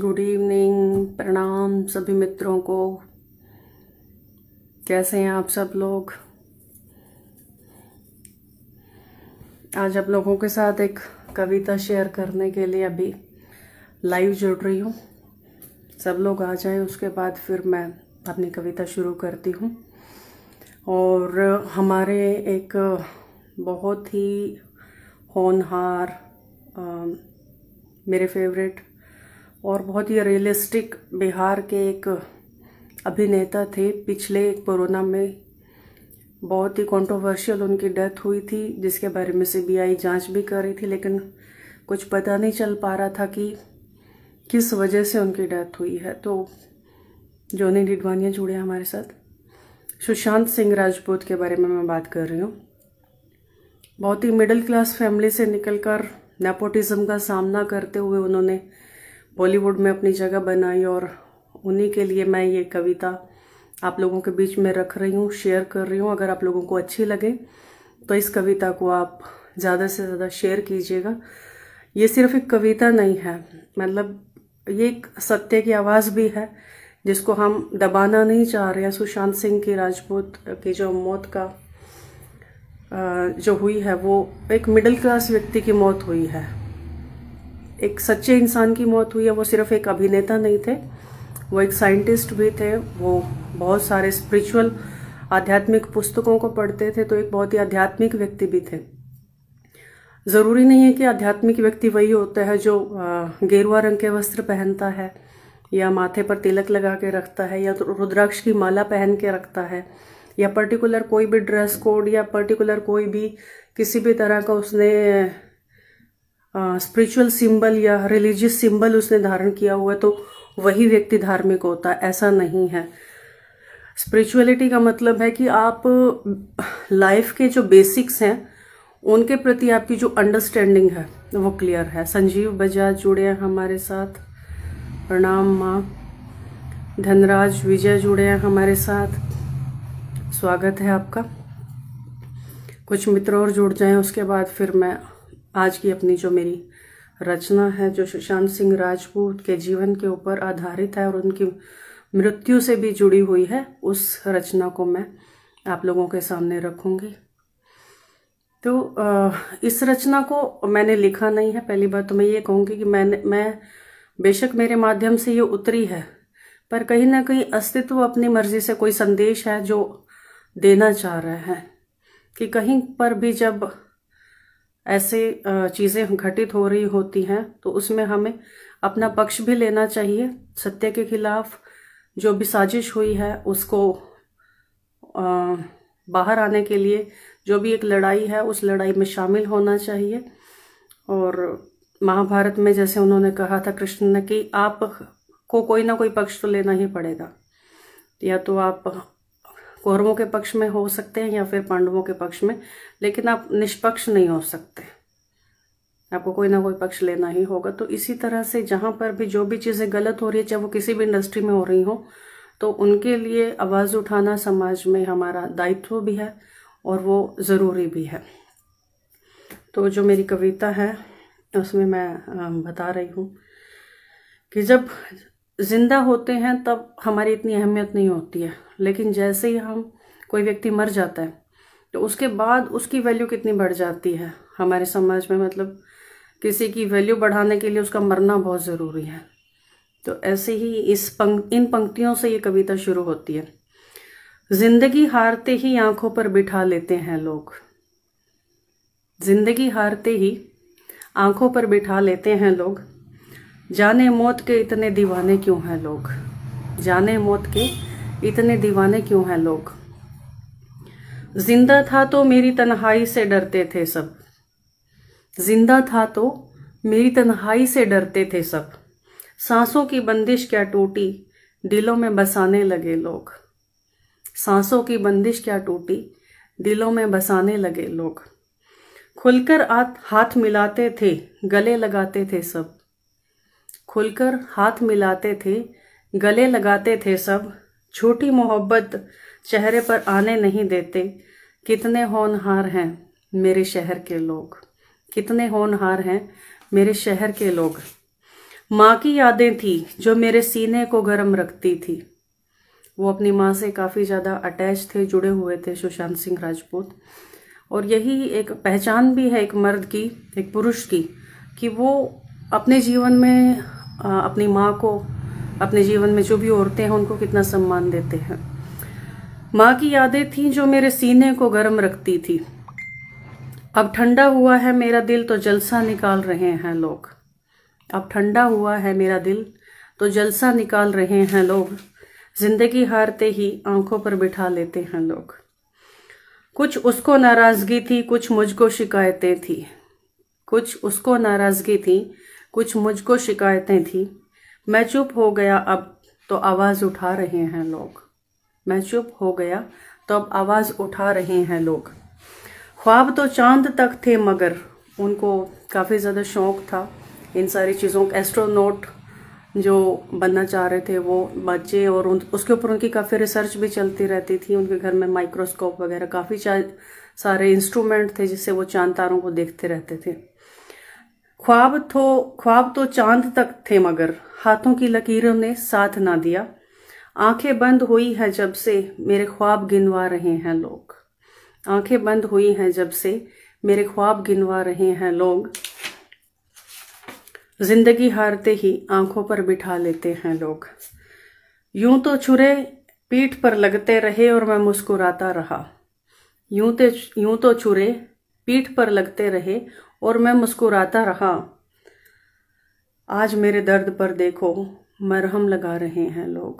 good evening प्रणाम सभी मित्रों को कैसे हैं आप सब लोग आज आप लोगों के साथ एक कविता शेयर करने के लिए अभी लाइव जुड़ रही हूँ सब लोग आ जाएं उसके बाद फिर मैं अपनी कविता शुरू करती हूँ और हमारे एक बहुत ही होनहार आ, मेरे फेवरेट और बहुत ही रियलिस्टिक बिहार के एक अभिनेता थे पिछले कोरोना में बहुत ही कंट्रोवर्शियल उनकी डेथ हुई थी जिसके बारे में सीबीआई जांच भी कर रही थी लेकिन कुछ पता नहीं चल पा रहा था कि किस वजह से उनकी डेथ हुई है तो जोनी डिडवानिया जुड़े हमारे साथ सुशांत सिंह राजपूत के बारे में मैं बात कर रही हूँ बहुत ही मिडिल क्लास फैमिली से निकलकर नेपोटिज्म का सामना करते हुए उन्होंने बॉलीवुड में अपनी जगह बनाई और उन्हीं के लिए मैं ये कविता आप लोगों के बीच में रख रही हूँ शेयर कर रही हूँ अगर आप लोगों को अच्छी लगे तो इस कविता को आप ज़्यादा से ज़्यादा शेयर कीजिएगा ये सिर्फ एक कविता नहीं है मतलब ये एक सत्य की आवाज़ भी है जिसको हम दबाना नहीं चाह रहे हैं सुशांत सिंह की राजपूत की जो मौत का जो हुई है वो एक मिडिल क्लास व्यक्ति की मौत हुई है एक सच्चे इंसान की मौत हुई है वो सिर्फ एक अभिनेता नहीं थे वो एक साइंटिस्ट भी थे वो बहुत सारे स्पिरिचुअल आध्यात्मिक पुस्तकों को पढ़ते थे तो एक बहुत ही आध्यात्मिक व्यक्ति भी थे ज़रूरी नहीं है कि आध्यात्मिक व्यक्ति वही होता है जो गेरुआ रंग के वस्त्र पहनता है या माथे पर तिलक लगा के रखता है या रुद्राक्ष की माला पहन के रखता है या पर्टिकुलर कोई भी ड्रेस कोड या पर्टिकुलर कोई भी किसी भी तरह का उसने स्पिरिचुअल सिंबल या रिलीजियस सिंबल उसने धारण किया हुआ है तो वही व्यक्ति धार्मिक होता है ऐसा नहीं है स्पिरिचुअलिटी का मतलब है कि आप लाइफ के जो बेसिक्स हैं उनके प्रति आपकी जो अंडरस्टैंडिंग है वो क्लियर है संजीव बजाज जुड़े हैं हमारे साथ प्रणाम माँ धनराज विजय जुड़े हैं हमारे साथ स्वागत है आपका कुछ मित्र और जुड़ जाएं उसके बाद फिर मैं आज की अपनी जो मेरी रचना है जो सुशांत सिंह राजपूत के जीवन के ऊपर आधारित है और उनकी मृत्यु से भी जुड़ी हुई है उस रचना को मैं आप लोगों के सामने रखूंगी तो इस रचना को मैंने लिखा नहीं है पहली बार तो मैं ये कहूँगी कि मैंने मैं बेशक मेरे माध्यम से ये उतरी है पर कहीं ना कहीं अस्तित्व अपनी मर्जी से कोई संदेश है जो देना चाह रहे हैं कि कहीं पर भी जब ऐसे चीज़ें घटित हो रही होती हैं तो उसमें हमें अपना पक्ष भी लेना चाहिए सत्य के खिलाफ जो भी साजिश हुई है उसको बाहर आने के लिए जो भी एक लड़ाई है उस लड़ाई में शामिल होना चाहिए और महाभारत में जैसे उन्होंने कहा था कृष्ण ने कि आप को कोई ना कोई पक्ष तो लेना ही पड़ेगा या तो आप कौरवों के पक्ष में हो सकते हैं या फिर पांडवों के पक्ष में लेकिन आप निष्पक्ष नहीं हो सकते आपको कोई ना कोई पक्ष लेना ही होगा तो इसी तरह से जहाँ पर भी जो भी चीज़ें गलत हो रही है चाहे वो किसी भी इंडस्ट्री में हो रही हो तो उनके लिए आवाज़ उठाना समाज में हमारा दायित्व भी है और वो ज़रूरी भी है तो जो मेरी कविता है उसमें मैं बता रही हूँ कि जब जिंदा होते हैं तब हमारी इतनी अहमियत नहीं होती है लेकिन जैसे ही हम कोई व्यक्ति मर जाता है तो उसके बाद उसकी वैल्यू कितनी बढ़ जाती है हमारे समाज में मतलब किसी की वैल्यू बढ़ाने के लिए उसका मरना बहुत ज़रूरी है तो ऐसे ही इस पंक् इन पंक्तियों से ये कविता शुरू होती है जिंदगी हारते ही आंखों पर बिठा लेते हैं लोग जिंदगी हारते ही आंखों पर बिठा लेते हैं लोग जाने मौत के इतने दीवाने क्यों हैं लोग जाने मौत के इतने दीवाने क्यों हैं लोग जिंदा था तो मेरी तन्हाई से डरते थे सब जिंदा था तो मेरी तन्हाई से डरते थे सब सांसों की बंदिश क्या टूटी दिलों में बसाने लगे लोग सांसों की बंदिश क्या टूटी दिलों में बसाने लगे लोग खुलकर हाथ मिलाते थे गले लगाते थे सब खुलकर हाथ मिलाते थे गले लगाते थे सब छोटी मोहब्बत चेहरे पर आने नहीं देते कितने होनहार हैं मेरे शहर के लोग कितने होनहार हैं मेरे शहर के लोग माँ की यादें थी जो मेरे सीने को गर्म रखती थी वो अपनी माँ से काफ़ी ज़्यादा अटैच थे जुड़े हुए थे सुशांत सिंह राजपूत और यही एक पहचान भी है एक मर्द की एक पुरुष की कि वो अपने जीवन में अपनी माँ को अपने जीवन में जो भी औरतें हैं उनको कितना सम्मान देते हैं माँ की यादें थीं जो मेरे सीने को गर्म रखती थी अब ठंडा हुआ है मेरा दिल तो जलसा निकाल रहे हैं लोग अब ठंडा हुआ है मेरा दिल तो जलसा निकाल रहे हैं लोग जिंदगी हारते ही आंखों पर बिठा लेते हैं लोग कुछ उसको नाराज़गी थी कुछ मुझको शिकायतें थी कुछ उसको नाराज़गी थी कुछ मुझको शिकायतें थी मैं चुप हो गया अब तो आवाज़ उठा रहे हैं लोग मैं चुप हो गया तो अब आवाज़ उठा रहे हैं लोग ख्वाब तो चांद तक थे मगर उनको काफ़ी ज़्यादा शौक़ था इन सारी चीज़ों का एस्ट्रोनोट जो बनना चाह रहे थे वो बच्चे और उन उसके ऊपर उनकी काफ़ी रिसर्च भी चलती रहती थी उनके घर में माइक्रोस्कोप वगैरह काफ़ी सारे इंस्ट्रूमेंट थे जिससे वो चांद तारों को देखते रहते थे ख्वाब तो ख्वाब तो चांद तक थे मगर हाथों की लकीरों ने साथ ना दिया आंखें बंद हुई हैं जब से मेरे ख्वाब गिनवा रहे हैं लोग आंखें बंद हुई हैं जब से मेरे ख्वाब गिनवा रहे हैं लोग जिंदगी हारते ही आंखों पर बिठा लेते हैं लोग यूं तो छुरे पीठ पर लगते रहे और मैं मुस्कुराता रहा यूं तो यूं तो छुरे पीठ पर लगते रहे और मैं मुस्कुराता रहा आज मेरे दर्द पर देखो मरहम लगा रहे हैं लोग